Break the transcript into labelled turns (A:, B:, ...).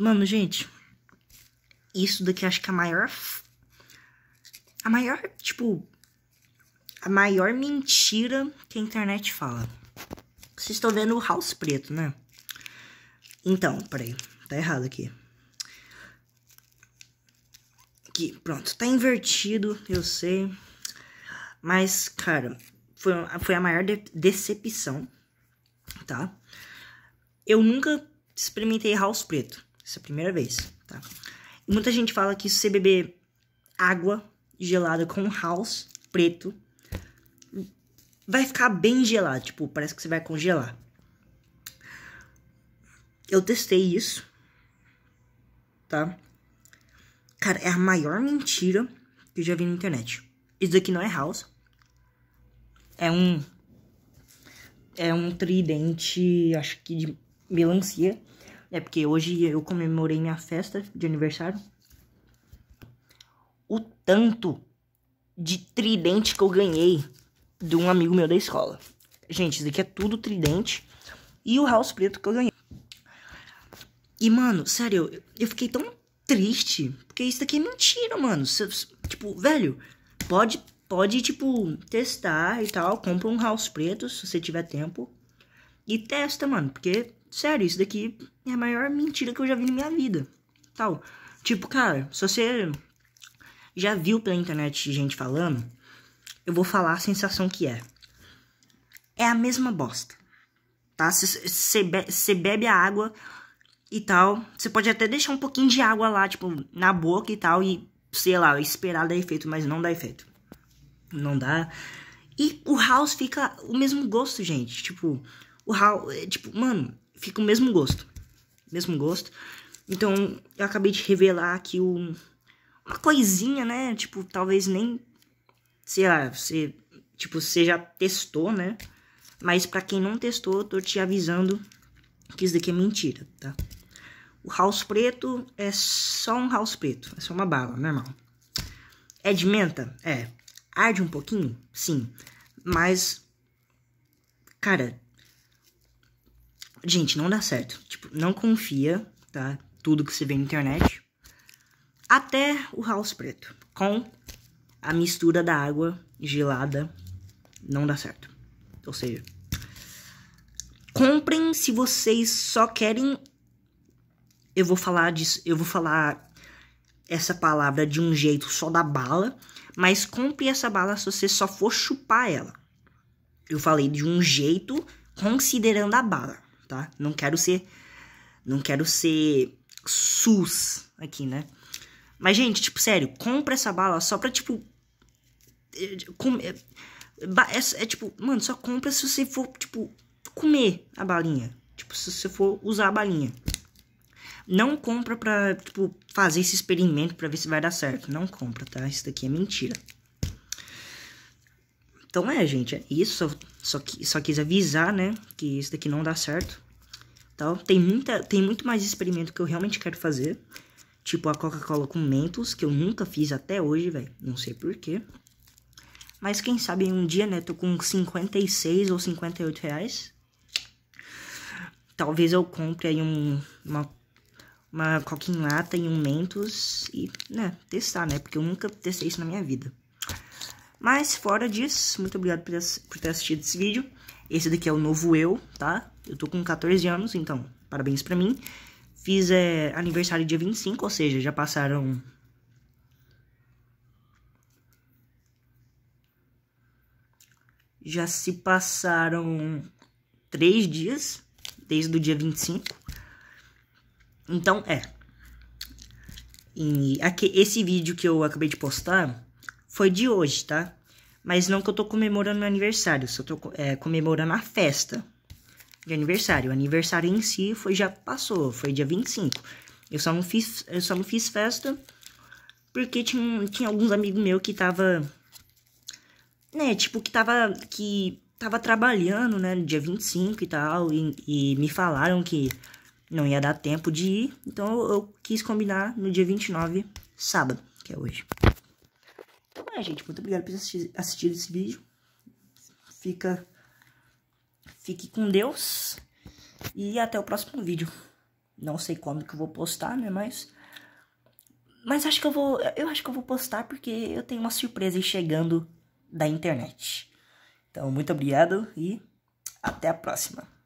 A: Mano, gente, isso daqui acho que é a maior. A maior, tipo. A maior mentira que a internet fala. Vocês estão vendo o House Preto, né? Então, peraí. Tá errado aqui. Aqui, pronto. Tá invertido, eu sei. Mas, cara, foi, foi a maior de decepção, tá? Eu nunca experimentei House Preto. Essa é a primeira vez, tá? muita gente fala que se você beber água gelada com house preto, vai ficar bem gelado, tipo, parece que você vai congelar. Eu testei isso, tá? Cara, é a maior mentira que eu já vi na internet. Isso daqui não é house. É um. É um tridente, acho que de melancia. É porque hoje eu comemorei minha festa de aniversário. O tanto de tridente que eu ganhei de um amigo meu da escola. Gente, isso daqui é tudo tridente. E o house preto que eu ganhei. E, mano, sério, eu, fiquei tão triste. Porque isso daqui é mentira, mano. tipo, velho, pode, pode, tipo, testar e tal. Compra um house preto, se você tiver tempo. E testa, mano. Porque sério, isso daqui é a maior mentira que eu já vi na minha vida. Tal. Tipo, cara, se você já viu pela internet gente falando, eu vou falar a sensação que é. É a mesma bosta. Tá? Você be bebe a água e tal. Você pode até deixar um pouquinho de água lá, tipo, na boca e tal. E, sei lá, esperar dar efeito, mas não dá efeito. Não dá. E o house fica o mesmo gosto, gente. Tipo, o house. É, tipo, mano, fica o mesmo gosto. Mesmo gosto. Então, eu acabei de revelar aqui um, uma coisinha, né? Tipo, talvez nem. Sei lá, você. Tipo, você já testou, né? Mas para quem não testou, eu tô te avisando que isso daqui é mentira, tá? O house preto é só um house preto. É só uma bala, normal. É de menta? É. Arde um pouquinho? Sim. Mas. Cara, Gente, não dá certo. Tipo, não confia, tá? Tudo que você vê na internet. Até o house preto. Com a mistura da água gelada. Não dá certo. Ou seja, comprem se vocês só querem. Eu vou falar disso. Eu vou falar essa palavra de um jeito só da bala. Mas compre essa bala se você só for chupar ela. Eu falei de um jeito considerando a bala tá? Não quero ser. Não quero ser SUS aqui, né? Mas, gente, tipo, sério, compra essa bala só pra, tipo. Eh, comer. Eh, é, é, é tipo, mano, só compra se você for, tipo, comer a balinha. Tipo, se você for usar a balinha. Não compra pra, tipo, fazer esse experimento pra ver se vai dar certo. Não compra, tá? Isso daqui é mentira. Então é, gente, é isso. Só, que, só quis avisar, né, que isso daqui não dá certo. Então, tem, muita, tem muito mais experimento que eu realmente quero fazer. Tipo a Coca-Cola com Mentos, que eu nunca fiz até hoje, velho. Não sei porquê. Mas quem sabe um dia, né? Tô com 56 ou 58 reais. Talvez eu compre aí um, uma, uma coca em lata e um Mentos e, né, testar, né? Porque eu nunca testei isso na minha vida. Mas fora disso, muito obrigado por, ter assistido esse vídeo. Esse daqui é o novo eu, tá? Eu tô com 14 anos, então parabéns pra mim. Fiz é, aniversário dia 25, ou seja, já passaram... Já se passaram três dias, desde o dia 25. Então, é. E aqui, esse vídeo que eu acabei de postar foi de hoje, tá? Mas não que eu tô comemorando meu aniversário, só tô é, comemorando a festa de aniversário. O aniversário em si foi já passou, foi dia 25. Eu só não fiz, eu só não fiz festa porque tinha, tinha alguns amigos meus que tava né, tipo que tava que tava trabalhando, né, no dia 25 e tal, e, e me falaram que não ia dar tempo de ir, então eu, eu quis combinar no dia 29, sábado, que é hoje. É, gente, muito obrigado por assistir, assistir esse vídeo. Fica, fique com Deus. E até o próximo vídeo. Não sei como que eu vou postar, né? Mas. Mas acho que eu vou. Eu acho que eu vou postar porque eu tenho uma surpresa chegando da internet. Então, muito obrigado e até a próxima.